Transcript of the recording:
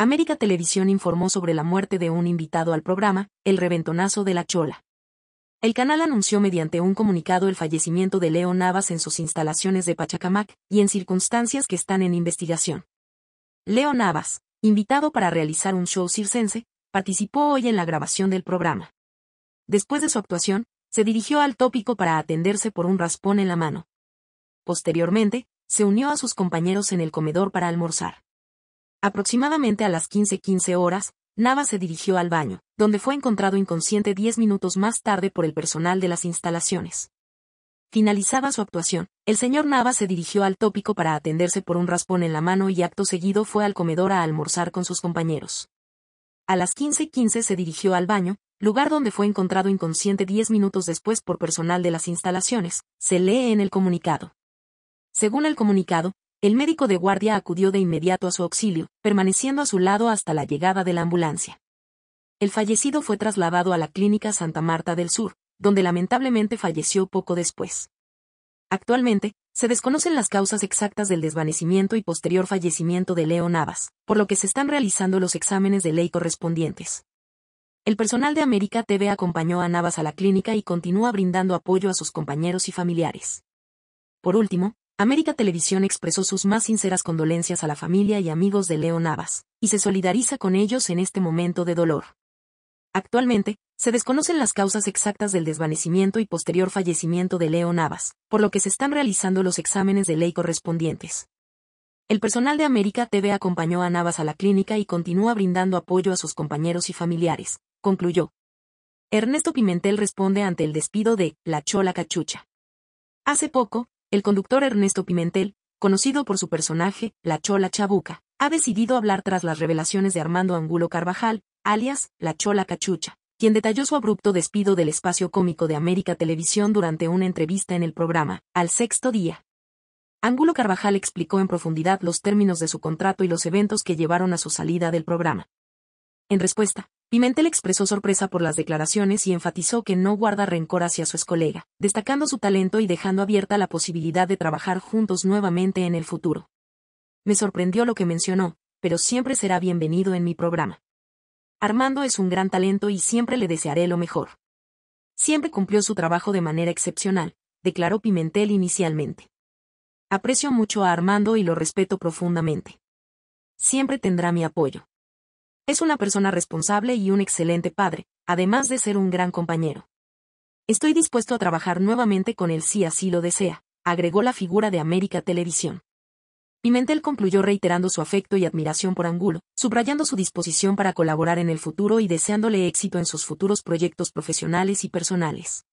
América Televisión informó sobre la muerte de un invitado al programa, el reventonazo de la Chola. El canal anunció mediante un comunicado el fallecimiento de Leo Navas en sus instalaciones de Pachacamac y en circunstancias que están en investigación. Leo Navas, invitado para realizar un show circense, participó hoy en la grabación del programa. Después de su actuación, se dirigió al tópico para atenderse por un raspón en la mano. Posteriormente, se unió a sus compañeros en el comedor para almorzar. Aproximadamente a las 15:15 horas, Nava se dirigió al baño, donde fue encontrado inconsciente 10 minutos más tarde por el personal de las instalaciones. Finalizada su actuación, el señor Nava se dirigió al tópico para atenderse por un raspón en la mano y acto seguido fue al comedor a almorzar con sus compañeros. A las 15:15 se dirigió al baño, lugar donde fue encontrado inconsciente 10 minutos después por personal de las instalaciones, se lee en el comunicado. Según el comunicado, el médico de guardia acudió de inmediato a su auxilio, permaneciendo a su lado hasta la llegada de la ambulancia. El fallecido fue trasladado a la Clínica Santa Marta del Sur, donde lamentablemente falleció poco después. Actualmente, se desconocen las causas exactas del desvanecimiento y posterior fallecimiento de Leo Navas, por lo que se están realizando los exámenes de ley correspondientes. El personal de América TV acompañó a Navas a la clínica y continúa brindando apoyo a sus compañeros y familiares. Por último, América Televisión expresó sus más sinceras condolencias a la familia y amigos de Leo Navas, y se solidariza con ellos en este momento de dolor. Actualmente, se desconocen las causas exactas del desvanecimiento y posterior fallecimiento de Leo Navas, por lo que se están realizando los exámenes de ley correspondientes. El personal de América TV acompañó a Navas a la clínica y continúa brindando apoyo a sus compañeros y familiares, concluyó. Ernesto Pimentel responde ante el despido de La Chola Cachucha. Hace poco, el conductor Ernesto Pimentel, conocido por su personaje, La Chola Chabuca, ha decidido hablar tras las revelaciones de Armando Angulo Carvajal, alias La Chola Cachucha, quien detalló su abrupto despido del espacio cómico de América Televisión durante una entrevista en el programa, Al Sexto Día. Angulo Carvajal explicó en profundidad los términos de su contrato y los eventos que llevaron a su salida del programa. En respuesta, Pimentel expresó sorpresa por las declaraciones y enfatizó que no guarda rencor hacia su colega, destacando su talento y dejando abierta la posibilidad de trabajar juntos nuevamente en el futuro. Me sorprendió lo que mencionó, pero siempre será bienvenido en mi programa. Armando es un gran talento y siempre le desearé lo mejor. Siempre cumplió su trabajo de manera excepcional, declaró Pimentel inicialmente. Aprecio mucho a Armando y lo respeto profundamente. Siempre tendrá mi apoyo. Es una persona responsable y un excelente padre, además de ser un gran compañero. Estoy dispuesto a trabajar nuevamente con él si así lo desea, agregó la figura de América Televisión. Pimentel concluyó reiterando su afecto y admiración por Angulo, subrayando su disposición para colaborar en el futuro y deseándole éxito en sus futuros proyectos profesionales y personales.